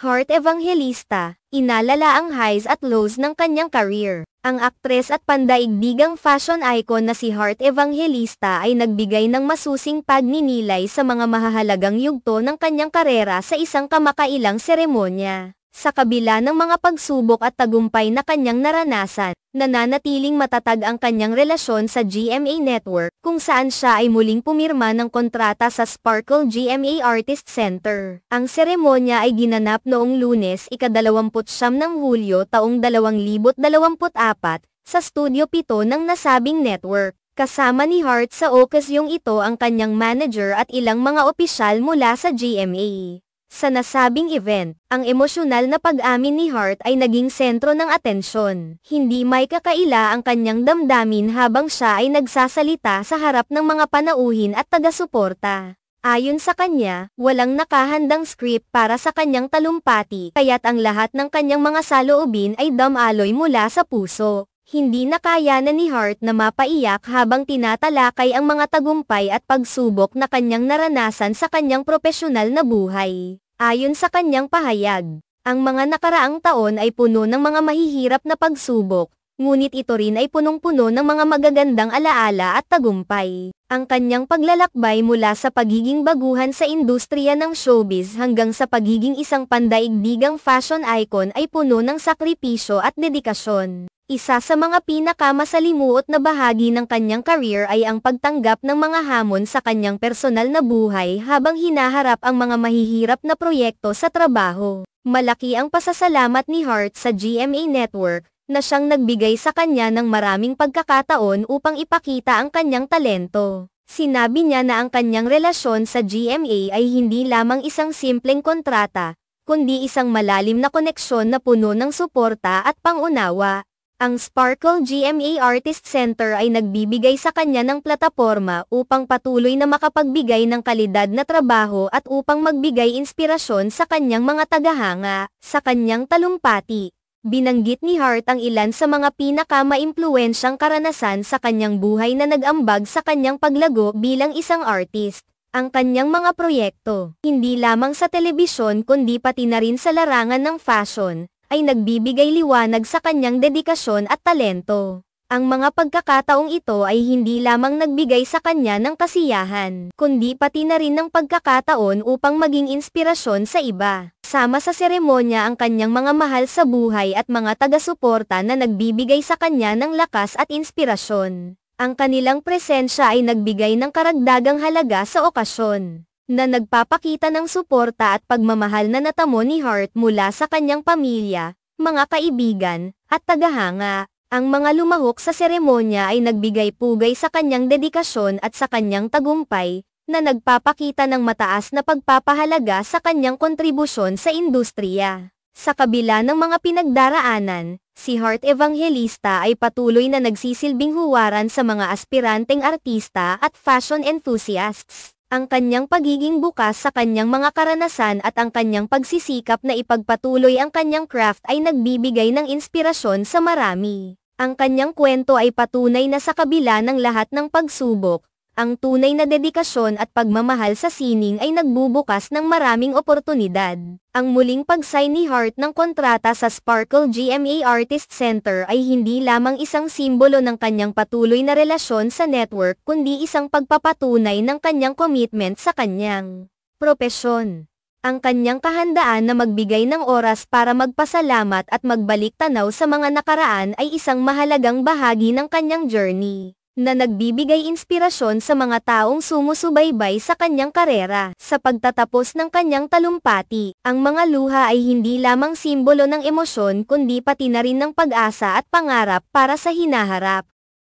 Heart Evangelista, inalala ang highs at lows ng kanyang career. Ang aktres at pandaigdigang fashion icon na si Heart Evangelista ay nagbigay ng masusing pagninilay sa mga mahahalagang yugto ng kanyang karera sa isang kamakailang seremonya. Sa kabila ng mga pagsubok at tagumpay na kanyang naranasan, nananatiling matatag ang kanyang relasyon sa GMA Network, kung saan siya ay muling pumirma ng kontrata sa Sparkle GMA Artist Center. Ang seremonya ay ginanap noong lunes ikadalawamputsyam ng Hulyo taong 2024 sa Studio 7 ng nasabing network. Kasama ni Hart sa okasyong ito ang kanyang manager at ilang mga opisyal mula sa GMA. Sa nasabing event, ang emosyonal na pag-amin ni Hart ay naging sentro ng atensyon. Hindi may kakaila ang kanyang damdamin habang siya ay nagsasalita sa harap ng mga panauhin at taga-suporta. Ayon sa kanya, walang nakahandang script para sa kanyang talumpati, kaya't ang lahat ng kanyang mga saloobin ay damaloy mula sa puso. Hindi na kaya na ni Hart na mapaiyak habang tinatalakay ang mga tagumpay at pagsubok na kanyang naranasan sa kanyang propesyonal na buhay. Ayon sa kanyang pahayag, ang mga nakaraang taon ay puno ng mga mahihirap na pagsubok, ngunit ito rin ay punong-puno ng mga magagandang alaala at tagumpay. Ang kanyang paglalakbay mula sa pagiging baguhan sa industriya ng showbiz hanggang sa pagiging isang pandaigdigang fashion icon ay puno ng sakripisyo at dedikasyon. Isa sa mga pinakamasalimuot na bahagi ng kanyang career ay ang pagtanggap ng mga hamon sa kanyang personal na buhay habang hinaharap ang mga mahihirap na proyekto sa trabaho. Malaki ang pasasalamat ni Hart sa GMA Network na siyang nagbigay sa kanya ng maraming pagkakataon upang ipakita ang kanyang talento. Sinabi niya na ang kanyang relasyon sa GMA ay hindi lamang isang simpleng kontrata, kundi isang malalim na koneksyon na puno ng suporta at pangunawa. Ang Sparkle GMA Artist Center ay nagbibigay sa kanya ng plataforma upang patuloy na makapagbigay ng kalidad na trabaho at upang magbigay inspirasyon sa kanyang mga tagahanga, sa kanyang talumpati. Binanggit ni Hart ang ilan sa mga pinakamaimpluwensyang karanasan sa kanyang buhay na nagambag sa kanyang paglago bilang isang artist. Ang kanyang mga proyekto, hindi lamang sa telebisyon kundi pati na rin sa larangan ng fashion, ay nagbibigay liwanag sa kanyang dedikasyon at talento. Ang mga pagkakataong ito ay hindi lamang nagbigay sa kanya ng kasiyahan, kundi pati na rin ng pagkakataon upang maging inspirasyon sa iba. Sama sa seremonya ang kanyang mga mahal sa buhay at mga taga-suporta na nagbibigay sa kanya ng lakas at inspirasyon. Ang kanilang presensya ay nagbigay ng karagdagang halaga sa okasyon na nagpapakita ng suporta at pagmamahal na natamo ni Hart mula sa kanyang pamilya, mga kaibigan, at tagahanga. Ang mga lumahok sa seremonya ay nagbigay pugay sa kanyang dedikasyon at sa kanyang tagumpay, na nagpapakita ng mataas na pagpapahalaga sa kanyang kontribusyon sa industriya. Sa kabila ng mga pinagdaraanan, si Hart Evangelista ay patuloy na nagsisilbing huwaran sa mga aspiranteng artista at fashion enthusiasts ang kanyang pagiging bukas sa kanyang mga karanasan at ang kanyang pagsisikap na ipagpatuloy ang kanyang craft ay nagbibigay ng inspirasyon sa marami. Ang kanyang kwento ay patunay na sa kabila ng lahat ng pagsubok, ang tunay na dedikasyon at pagmamahal sa sining ay nagbubukas ng maraming oportunidad. Ang muling pag-sign ni Hart ng kontrata sa Sparkle GMA Artist Center ay hindi lamang isang simbolo ng kanyang patuloy na relasyon sa network kundi isang pagpapatunay ng kanyang commitment sa kanyang propesyon ang kanyang kahandaan na magbigay ng oras para magpasalamat at magbalik tanaw sa mga nakaraan ay isang mahalagang bahagi ng kanyang journey na nagbibigay inspirasyon sa mga taong sumusubaybay sa kanyang karera. Sa pagtatapos ng kanyang talumpati, ang mga luha ay hindi lamang simbolo ng emosyon kundi pati na rin ng pag-asa at pangarap para sa hinaharap.